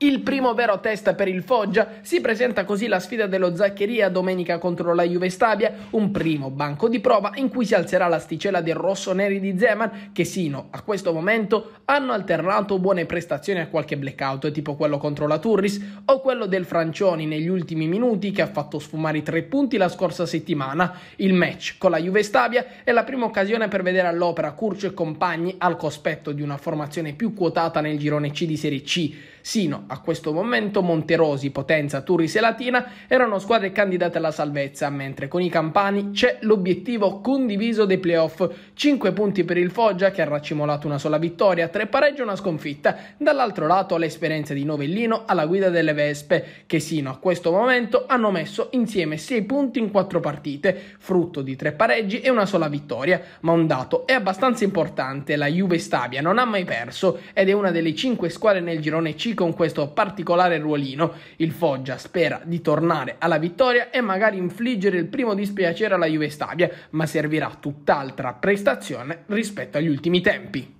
Il primo vero test per il Foggia si presenta così la sfida dello Zaccheria domenica contro la Juve Stabia, un primo banco di prova in cui si alzerà l'asticella del rosso-neri di Zeman che sino a questo momento hanno alternato buone prestazioni a qualche blackout tipo quello contro la Turris o quello del Francioni negli ultimi minuti che ha fatto sfumare i tre punti la scorsa settimana. Il match con la Juve Stabia è la prima occasione per vedere all'opera Curcio e compagni al cospetto di una formazione più quotata nel girone C di Serie C. Sino a questo momento Monterosi, Potenza, Turris e Latina erano squadre candidate alla salvezza, mentre con i campani c'è l'obiettivo condiviso dei playoff. 5 punti per il Foggia che ha racimolato una sola vittoria, 3 pareggi e una sconfitta. Dall'altro lato l'esperienza di Novellino alla guida delle Vespe, che sino a questo momento hanno messo insieme 6 punti in 4 partite, frutto di 3 pareggi e una sola vittoria. Ma un dato è abbastanza importante, la Juve Stabia non ha mai perso ed è una delle 5 squadre nel girone C con questo particolare ruolino. Il Foggia spera di tornare alla vittoria e magari infliggere il primo dispiacere alla Juve Stabia, ma servirà tutt'altra prestazione rispetto agli ultimi tempi.